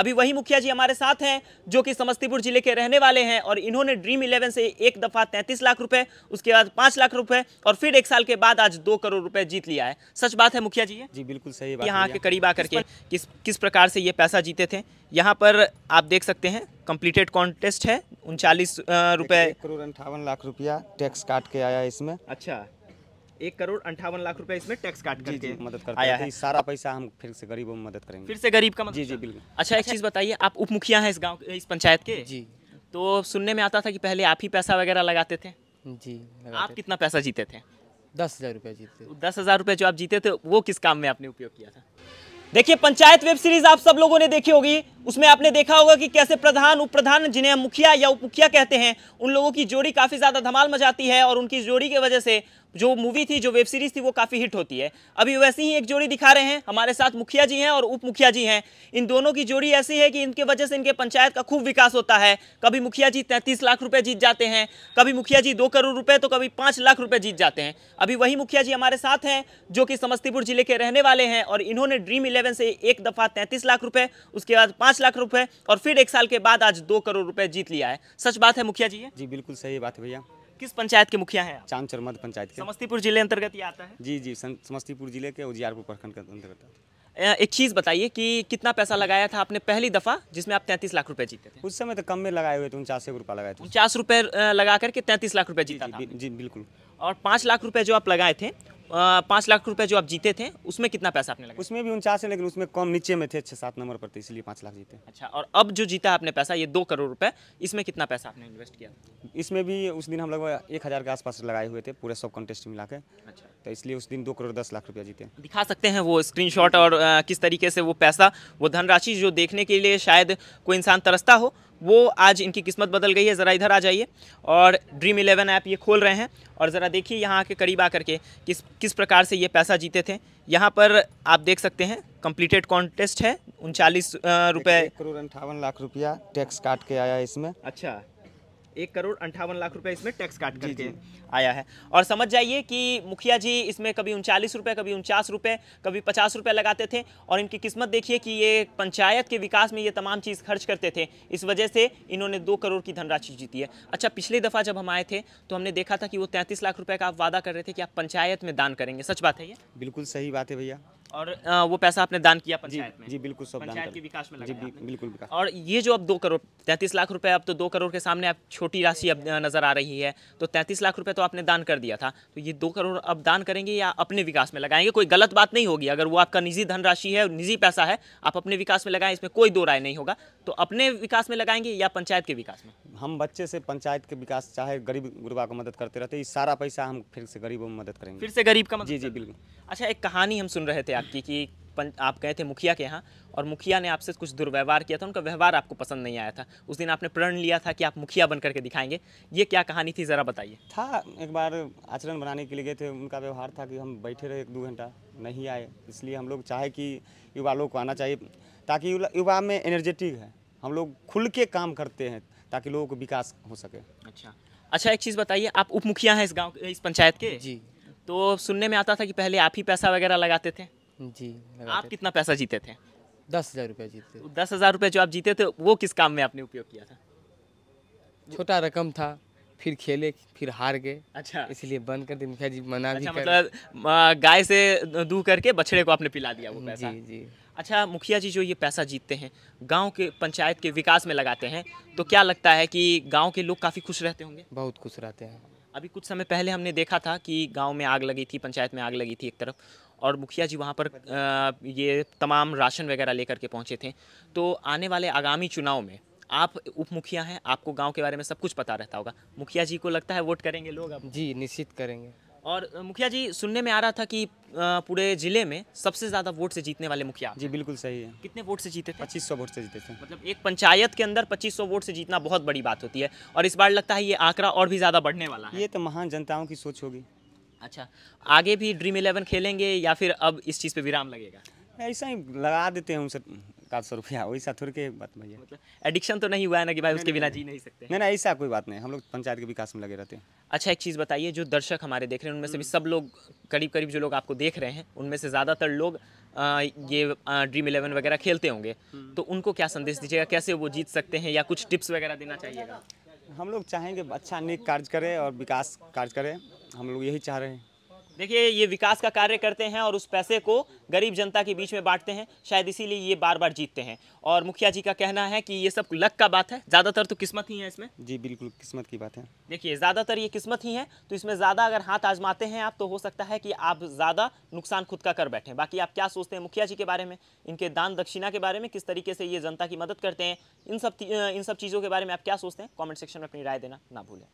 अभी वही मुखिया जी हमारे साथ हैं जो कि समस्तीपुर जिले के रहने वाले हैं और इन्होंने ड्रीम इलेवन से एक दफा तैंतीस लाख रुपए उसके बाद पांच लाख रुपए और फिर एक साल के बाद आज दो करोड़ रुपए जीत लिया है सच बात है मुखिया जी है? जी बिल्कुल सही बात यहाँ के करीब आकर के किस किस प्रकार से ये पैसा जीते थे यहाँ पर आप देख सकते हैं कम्प्लीटेड कॉन्टेस्ट है उनचालीस रुपए करोड़ अंठावन लाख रुपया टैक्स काट के आया इसमें अच्छा एक करोड़ अंठावन लाख रुपए इसमें टैक्स काट करके मदद करते आया है तो सारा पैसा हम फिर से गरीबों में मदद करेंगे फिर से गरीब का मदद जी जी बिल्कुल अच्छा एक चीज़ बताइए आप उप मुखिया है इस गाँव इस पंचायत के जी तो सुनने में आता था की पहले आप ही पैसा वगैरह लगाते थे जी आप कितना पैसा जीते थे दस हज़ार रुपया जीते दस हज़ार रुपया जो आप जीते थे वो किस काम में आपने उपयोग किया था देखिए पंचायत वेब सीरीज आप सब लोगों ने देखी होगी उसमें आपने देखा होगा कि कैसे प्रधान उप प्रधान जिन्हें मुखिया या उप मुखिया कहते हैं उन लोगों की जोड़ी काफ़ी ज़्यादा धमाल मचाती है और उनकी जोड़ी की वजह से जो मूवी थी जो वेब सीरीज थी वो काफ़ी हिट होती है अभी वैसी ही एक जोड़ी दिखा रहे हैं हमारे साथ मुखिया जी हैं और उप मुखिया जी हैं इन दोनों की जोड़ी ऐसी है कि इनके वजह से इनके पंचायत का खूब विकास होता है कभी मुखिया जी तैंतीस लाख रुपए जीत जाते हैं कभी मुखिया जी दो करोड़ रुपए तो कभी पाँच लाख रुपए जीत जाते हैं अभी वही मुखिया जी हमारे साथ हैं जो कि समस्तीपुर जिले के रहने वाले हैं और इन्होंने ड्रीम इलेवन से एक दफ़ा तैंतीस लाख रुपये उसके बाद पाँच पांच लाख रुपए और फिर एक साल के बाद आज दो करोड़ रुपए जीत लिया है सच बात है मुखिया जी जी बिल्कुल सही बात है भैया किस पंचायत के मुखिया हैं चांदचर मध्य पंचायत के समस्तीपुर जिले अंतर्गत ही आता है जी जी समस्तीपुर जिले के उजियारपुर प्रखंड के अंतर्गत एक चीज़ बताइए कि कितना पैसा लगाया था आपने पहली दफ़ा जिसमें आप तैंतीस लाख रुपए जीते थे उस समय तो कम में लगाए हुए थे उनचास रुपए लगाए थे उनचास रुपए लगा करके तैंतीस लाख रुपए जीता जी, था जी बिल्कुल और पांच लाख रुपए जो आप लगाए थे पाँच लाख रुपए जो आप जीते थे उसमें कितना पैसा आपने लगा उसमें भी उनचास है लेकिन उसमें कम नीचे में थे छः सात नंबर पर थे इसलिए पाँच लाख जीते अच्छा और अब जो जीता आपने पैसा ये दो करोड़ रुपये इसमें कितना पैसा आपने इन्वेस्ट किया इसमें भी उस दिन हम लगभग एक हज़ार के आसपास लगाए हुए थे पूरे सब कॉन्टेस्ट मिला के अच्छा तो इसलिए उस दिन दो करोड़ दस लाख रुपया जीते दिखा सकते हैं वो स्क्रीन और किस तरीके से वो पैसा वो धनराशि जो देखने के लिए शायद कोई इंसान तरसता हो वो आज इनकी किस्मत बदल गई है ज़रा इधर आ जाइए और ड्रीम इलेवन ऐप ये खोल रहे हैं और ज़रा देखिए यहाँ के करीब आकर के किस किस प्रकार से ये पैसा जीते थे यहाँ पर आप देख सकते हैं कंप्लीटेड कॉन्टेस्ट है उनचालीस रुपये करोड़ अंठावन लाख रुपया टैक्स काट के आया इसमें अच्छा एक करोड़ अंठावन लाख रुपए इसमें टैक्स काट करके आया है और समझ जाइए कि मुखिया जी इसमें कभी उनचालीस रुपये कभी उनचास रुपये कभी पचास रुपये लगाते थे और इनकी किस्मत देखिए कि ये पंचायत के विकास में ये तमाम चीज़ खर्च करते थे इस वजह से इन्होंने दो करोड़ की धनराशि जीती है अच्छा पिछली दफ़ा जब हम आए थे तो हमने देखा था कि वो तैंतीस लाख रुपये का आप वादा कर रहे थे कि आप पंचायत में दान करेंगे सच बात है ये बिल्कुल सही बात है भैया और वो पैसा आपने दान किया पंचायत में जी बिल्कुल सब पंचायत के विकास में जी बिल्कुल विकास और ये जो अब दो करोड़ तैंतीस लाख रुपए अब तो दो करोड़ के सामने अब छोटी राशि अब नज़र आ रही है तो तैंतीस लाख रुपए तो आपने दान कर दिया था तो ये दो करोड़ अब दान करेंगे या अपने विकास में लगाएंगे कोई गलत बात नहीं होगी अगर वो आपका निजी धनराशि है निजी पैसा है आप अपने विकास में लगाएं इसमें कोई दो राय नहीं होगा तो अपने विकास में लगाएंगे या पंचायत के विकास में हम बच्चे से पंचायत के विकास चाहे गरीब गुरबा को मदद करते रहते सारा पैसा हम फिर से गरीबों में मदद करेंगे फिर से गरीब का जी जी बिल्कुल अच्छा एक कहानी हम सुन रहे थे आपकी कि आप गए थे मुखिया के यहाँ और मुखिया ने आपसे कुछ दुर्व्यवहार किया था उनका व्यवहार आपको पसंद नहीं आया था उस दिन आपने प्रण लिया था कि आप मुखिया बन करके दिखाएंगे ये क्या कहानी थी ज़रा बताइए था एक बार आचरण बनाने के लिए गए थे उनका व्यवहार था कि हम बैठे रहे एक दो घंटा नहीं आए इसलिए हम लोग चाहे कि युवा लोग को आना चाहिए ताकि युवा में एनर्जेटिक है हम लोग खुल के काम करते हैं ताकि लोगों को विकास हो सके अच्छा अच्छा एक चीज़ बताइए आप उप मुखिया हैं इस गाँव इस पंचायत के जी तो सुनने में आता था कि पहले आप ही पैसा वगैरह लगाते थे जी आप कितना पैसा जीते थे दस हज़ार रुपया जीते दस हज़ार रुपया जो आप जीते थे वो किस काम में आपने उपयोग किया था छोटा रकम था फिर खेले फिर हार गए अच्छा इसलिए बंद कर दिए मुखिया जी मना अच्छा, भी कर मतलब गाय से दू करके बछड़े को आपने पिला दिया वो पैसा जी जी अच्छा मुखिया जी जो ये पैसा जीतते हैं गांव के पंचायत के विकास में लगाते हैं तो क्या लगता है कि गांव के लोग काफ़ी खुश रहते होंगे बहुत खुश रहते हैं अभी कुछ समय पहले हमने देखा था कि गांव में आग लगी थी पंचायत में आग लगी थी एक तरफ और मुखिया जी वहाँ पर ये तमाम राशन वगैरह लेकर के पहुँचे थे तो आने वाले आगामी चुनाव में आप उप मुखिया हैं आपको गांव के बारे में सब कुछ पता रहता होगा मुखिया जी को लगता है वोट करेंगे लोग आप जी निश्चित करेंगे और मुखिया जी सुनने में आ रहा था कि पूरे जिले में सबसे ज़्यादा वोट से जीतने वाले मुखिया जी बिल्कुल सही है कितने वोट से जीते पच्चीस सौ वोट से जीते थे मतलब एक पंचायत के अंदर पच्चीस सौ वोट से जीतना बहुत बड़ी बात होती है और इस बार लगता है ये आंकड़ा और भी ज़्यादा बढ़ने वाला है ये तो महान जनताओं की सोच होगी अच्छा आगे भी ड्रीम इलेवन खेलेंगे या फिर अब इस चीज़ पे विराम लगेगा ऐसा ही लगा देते हैं उनसे सात सौ रुपया वैसा थोड़ी के बात भैया मतलब एडिक्शन तो नहीं हुआ है ना कि भाई उसके बिना जी नहीं सकते नहीं नहीं ऐसा कोई बात नहीं हम लोग पंचायत के विकास में लगे रहते हैं अच्छा एक चीज़ बताइए जो दर्शक हमारे देख रहे हैं उनमें से भी सब लोग करीब करीब जो लोग आपको देख रहे हैं उनमें से ज़्यादातर लोग आ, ये आ, ड्रीम इलेवन वगैरह खेलते होंगे हम्म। तो उनको क्या संदेश दीजिएगा कैसे वो जीत सकते हैं या कुछ टिप्स वगैरह देना चाहिएगा हम लोग चाहेंगे अच्छा नेक कार्य करें और विकास कार्य करें हम लोग यही चाह रहे हैं देखिए ये विकास का कार्य करते हैं और उस पैसे को गरीब जनता के बीच में बांटते हैं शायद इसीलिए ये बार बार जीतते हैं और मुखिया जी का कहना है कि ये सब लक का बात है ज़्यादातर तो किस्मत ही है इसमें जी बिल्कुल किस्मत की बात है देखिए ज़्यादातर ये किस्मत ही है तो इसमें ज़्यादा अगर हाथ आजमाते हैं आप तो हो सकता है कि आप ज़्यादा नुकसान खुद का कर बैठें बाकी आप क्या सोचते हैं मुखिया जी के बारे में इनके दान दक्षिणा के बारे में किस तरीके से ये जनता की मदद करते हैं इन सब इन सब चीज़ों के बारे में आप क्या सोचते हैं कॉमेंट सेक्शन में अपनी राय देना ना भूलें